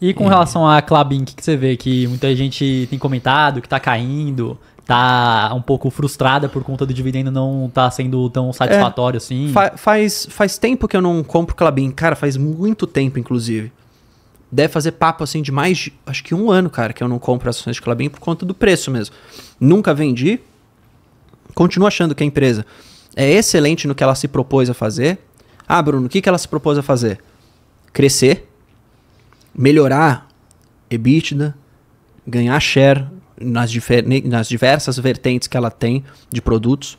E com é. relação à Clabin, o que, que, você vê? Que muita gente tem comentado que tá caindo, tá um pouco frustrada por conta do dividendo não tá sendo tão é, satisfatório é, assim. Fa faz, faz tempo que eu não compro Clabin, cara, faz muito tempo, inclusive. Deve fazer papo assim de mais de, acho que um ano, cara, que eu não compro ações de Clabin por conta do preço mesmo. Nunca vendi. Continuo achando que a empresa é excelente no que ela se propôs a fazer. Ah, Bruno, o que, que ela se propôs a fazer? Crescer melhorar EBITDA, ganhar share nas, nas diversas vertentes que ela tem de produtos,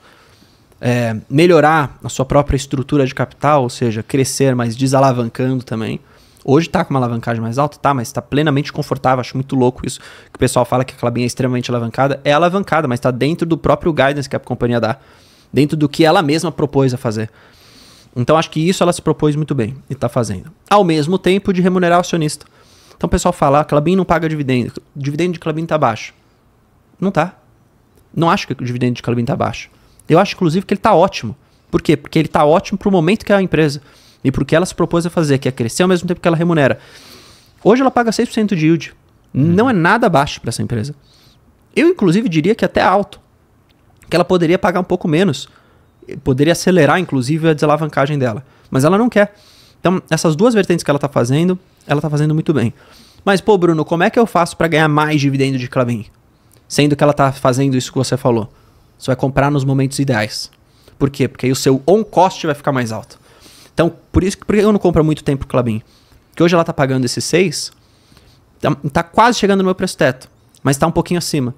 é, melhorar a sua própria estrutura de capital, ou seja, crescer, mas desalavancando também. Hoje está com uma alavancagem mais alta, tá, mas está plenamente confortável. Acho muito louco isso que o pessoal fala que a Clabin é extremamente alavancada. É alavancada, mas está dentro do próprio guidance que a companhia dá, dentro do que ela mesma propôs a fazer. Então acho que isso ela se propôs muito bem e está fazendo. Ao mesmo tempo de remunerar o acionista. Então o pessoal fala, a ah, Clabin não paga dividendo, o dividendo de Clabin está baixo. Não tá. Não acho que o dividendo de Clabin está baixo. Eu acho inclusive que ele está ótimo. Por quê? Porque ele está ótimo para o momento que é a empresa e porque ela se propôs a fazer, que é crescer ao mesmo tempo que ela remunera. Hoje ela paga 6% de yield. Hum. Não é nada baixo para essa empresa. Eu inclusive diria que é até alto, que ela poderia pagar um pouco menos poderia acelerar, inclusive, a desalavancagem dela. Mas ela não quer. Então, essas duas vertentes que ela está fazendo, ela está fazendo muito bem. Mas, pô, Bruno, como é que eu faço para ganhar mais dividendo de Clavin? Sendo que ela está fazendo isso que você falou. Você vai comprar nos momentos ideais. Por quê? Porque aí o seu on-cost vai ficar mais alto. Então, por isso que por eu não compro muito tempo Clabin? Porque hoje ela está pagando esses 6, está tá, quase chegando no meu preço teto, mas está um pouquinho acima.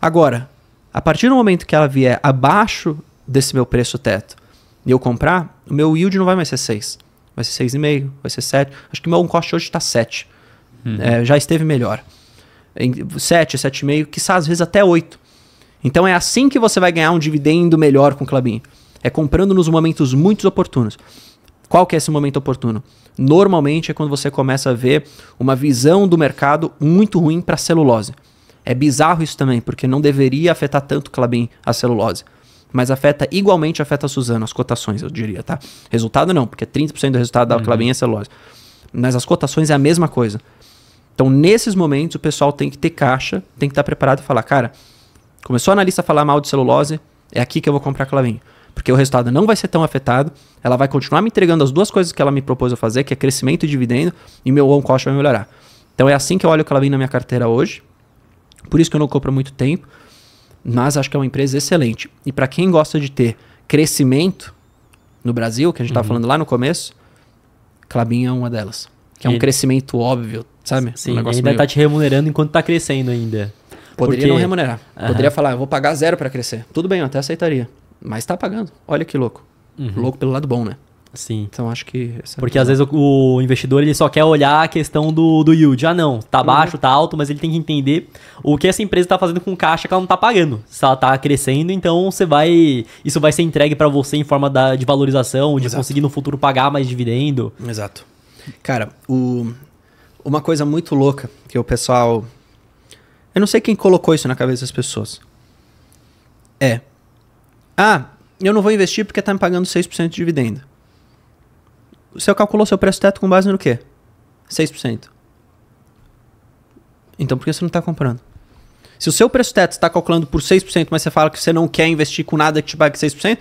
Agora, a partir do momento que ela vier abaixo desse meu preço teto e eu comprar, o meu yield não vai mais ser 6. Vai ser 6,5, vai ser 7. Acho que meu on cost hoje está 7. Uhum. É, já esteve melhor. 7, 7,5, que às vezes até 8. Então é assim que você vai ganhar um dividendo melhor com o Klabin. É comprando nos momentos muito oportunos. Qual que é esse momento oportuno? Normalmente é quando você começa a ver uma visão do mercado muito ruim para celulose. É bizarro isso também, porque não deveria afetar tanto o Klabin a celulose mas afeta igualmente afeta a Suzano, as cotações, eu diria, tá? Resultado não, porque 30% do resultado da uhum. Clabin é celulose. Mas as cotações é a mesma coisa. Então, nesses momentos, o pessoal tem que ter caixa, tem que estar preparado e falar, cara, começou a analista a falar mal de celulose, é aqui que eu vou comprar Clabin. Porque o resultado não vai ser tão afetado, ela vai continuar me entregando as duas coisas que ela me propôs a fazer, que é crescimento e dividendo, e meu on cost vai melhorar. Então é assim que eu olho o Clavin na minha carteira hoje. Por isso que eu não compro muito tempo mas acho que é uma empresa excelente. E para quem gosta de ter crescimento no Brasil, que a gente estava uhum. falando lá no começo, Clabin é uma delas. Que é um e... crescimento óbvio, sabe? Sim, um negócio ainda meio... tá te remunerando enquanto tá crescendo ainda. Poderia Porque... não remunerar. Uhum. Poderia falar, eu vou pagar zero para crescer. Tudo bem, eu até aceitaria. Mas tá pagando. Olha que louco. Uhum. Louco pelo lado bom, né? Sim. Então acho que. É porque às vezes o, o, investidor ele só quer olhar a questão do, do yield. Ah, não, tá uhum. baixo, tá alto, mas ele tem que entender o que essa empresa tá fazendo com caixa que ela não tá pagando. Se ela tá crescendo, então você vai. Isso vai ser entregue para você em forma da, de valorização, de Exato. conseguir no futuro pagar mais dividendo. Exato. Cara, o, uma coisa muito louca que o pessoal. Eu não sei quem colocou isso na cabeça das pessoas. É. Ah, eu não vou investir porque tá me pagando 6% de dividendo você calculou seu preço teto com base no quê? 6%. Então por que você não está comprando? Se o seu preço teto está calculando por 6%, mas você fala que você não quer investir com nada que te pague 6%,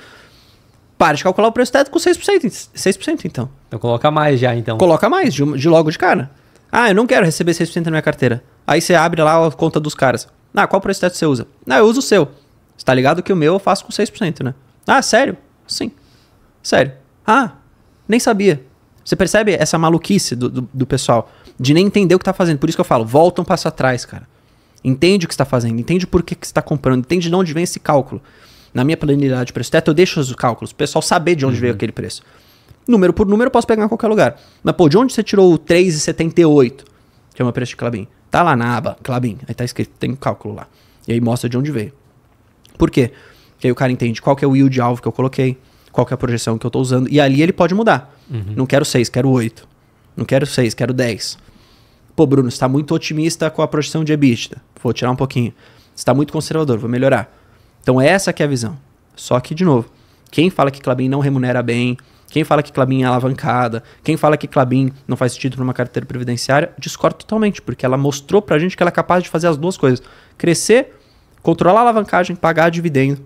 para de calcular o preço teto com 6%, 6% então. Então coloca mais já, então. Coloca mais, de, de logo de cara. Ah, eu não quero receber 6% na minha carteira. Aí você abre lá a conta dos caras. Ah, qual preço teto você usa? Ah, eu uso o seu. Você tá ligado que o meu eu faço com 6%, né? Ah, sério? Sim. Sério. Ah, nem sabia. Você percebe essa maluquice do, do, do pessoal? De nem entender o que está fazendo. Por isso que eu falo, volta um passo atrás, cara. Entende o que está fazendo, entende por que, que está comprando, entende de onde vem esse cálculo. Na minha planilidade de preço teto, eu deixo os cálculos, o pessoal saber de onde uhum. veio aquele preço. Número por número, eu posso pegar em qualquer lugar. Mas, pô, de onde você tirou o 3,78? Que é o meu preço de Clabin. Tá lá na aba, Clabin. Aí tá escrito, tem um cálculo lá. E aí mostra de onde veio. Por quê? Porque aí o cara entende qual que é o yield alvo que eu coloquei, qual que é a projeção que eu estou usando. E ali ele pode mudar. Uhum. Não quero 6, quero 8. Não quero 6, quero 10. Pô, Bruno, está muito otimista com a projeção de EBITDA. Vou tirar um pouquinho. Está muito conservador, vou melhorar. Então essa que é a visão. Só que de novo, quem fala que Clabin não remunera bem, quem fala que Clabin é alavancada, quem fala que Clabin não faz sentido para uma carteira previdenciária, discordo totalmente, porque ela mostrou para a gente que ela é capaz de fazer as duas coisas: crescer, controlar a alavancagem, pagar dividendo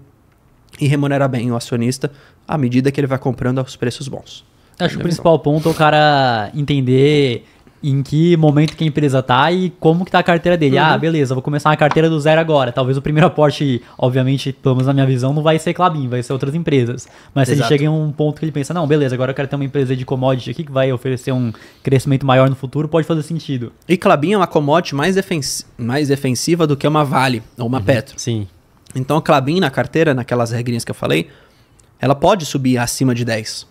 e remunera bem o acionista à medida que ele vai comprando aos preços bons. Acho que o principal ponto é o cara entender em que momento que a empresa tá e como que tá a carteira dele. Ah, uhum. Ah, beleza, vou começar uma carteira do zero agora. Talvez o primeiro aporte, obviamente, pelo menos na minha visão, não vai ser Clabin, vai ser outras empresas. Mas Exato. se ele chega em um ponto que ele pensa, não, beleza, agora eu quero ter uma empresa de commodity aqui que vai oferecer um crescimento maior no futuro, pode fazer sentido. E Clabin é uma commodity mais, defensi mais defensiva do que uma Vale ou uma uhum. Petro. Sim. Então a Clabin na carteira, naquelas regrinhas que eu falei, ela pode subir acima de 10.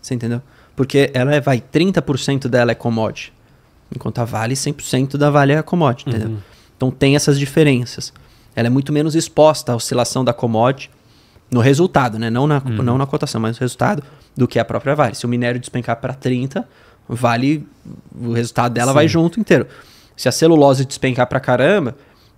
Você entendeu? Porque ela é, vai 30% dela é commodity, enquanto a Vale 100% da Vale é commodity, entendeu? Uhum. Então tem essas diferenças. Ela é muito menos exposta à oscilação da commodity no resultado, né? Não na, uhum. não na cotação, mas no resultado do que a própria Vale. Se o minério despencar para 30, Vale o resultado dela Sim. vai junto inteiro. Se a celulose despencar para caramba,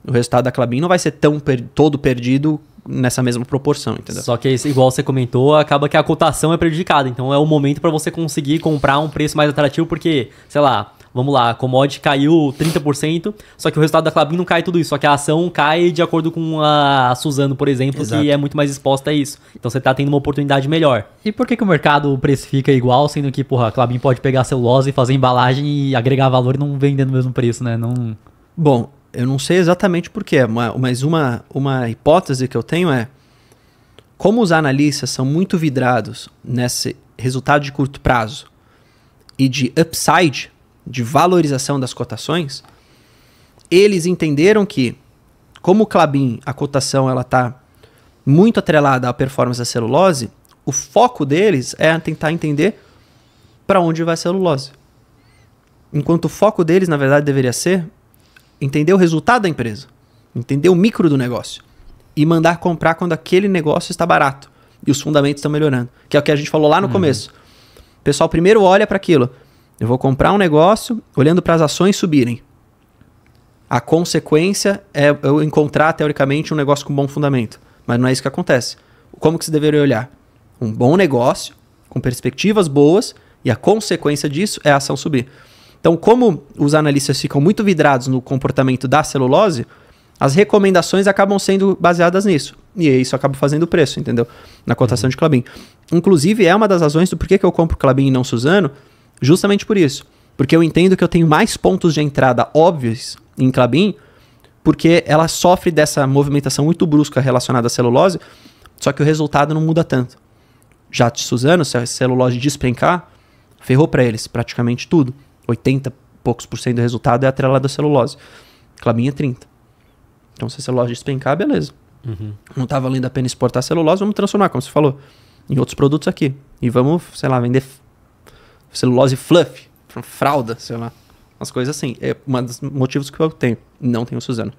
o resultado da Clabin não vai ser tão per todo perdido nessa mesma proporção, entendeu? Só que é igual você comentou, acaba que a cotação é prejudicada, então é o momento para você conseguir comprar um preço mais atrativo porque, sei lá, vamos lá, a commodity caiu 30%, só que o resultado da Clabin não cai tudo isso, só que a ação cai de acordo com a Suzano, por exemplo, Exato. que é muito mais exposta a isso. Então você está tendo uma oportunidade melhor. E por que, que o mercado preço fica igual, sendo que, porra, a Clabin pode pegar celulose, fazer embalagem e agregar valor e não vender no mesmo preço, né? Não... Bom, eu não sei exatamente porquê, mas uma, uma hipótese que eu tenho é como os analistas são muito vidrados nesse resultado de curto prazo e de upside, de valorização das cotações, eles entenderam que, como o Clabin, a cotação ela está muito atrelada à performance da celulose, o foco deles é tentar entender para onde vai a celulose. Enquanto o foco deles, na verdade, deveria ser entender o resultado da empresa, entender o micro do negócio e mandar comprar quando aquele negócio está barato e os fundamentos estão melhorando, que é o que a gente falou lá no uhum. começo. O pessoal primeiro olha para aquilo. Eu vou comprar um negócio olhando para as ações subirem. A consequência é eu encontrar teoricamente um negócio com bom fundamento, mas não é isso que acontece. Como que se deveria olhar? Um bom negócio com perspectivas boas e a consequência disso é a ação subir. Então, como os analistas ficam muito vidrados no comportamento da celulose, as recomendações acabam sendo baseadas nisso. E isso acaba fazendo o preço, entendeu? Na cotação uhum. de Clabin. Inclusive, é uma das razões do porquê que eu compro Clabin e não Suzano, justamente por isso. Porque eu entendo que eu tenho mais pontos de entrada óbvios em Clabin, porque ela sofre dessa movimentação muito brusca relacionada à celulose, só que o resultado não muda tanto. Já de Suzano, se a celulose despencar, ferrou para eles praticamente tudo. 80 poucos por cento do resultado é atrelado à celulose. Clabinha 30. Então, se a celulose despencar, beleza. Uhum. Não está valendo a pena exportar a celulose, vamos transformar, como você falou, em outros produtos aqui. E vamos, sei lá, vender celulose fluff, fralda, sei lá. Umas coisas assim. É um dos motivos que eu tenho. Não tenho Suzano.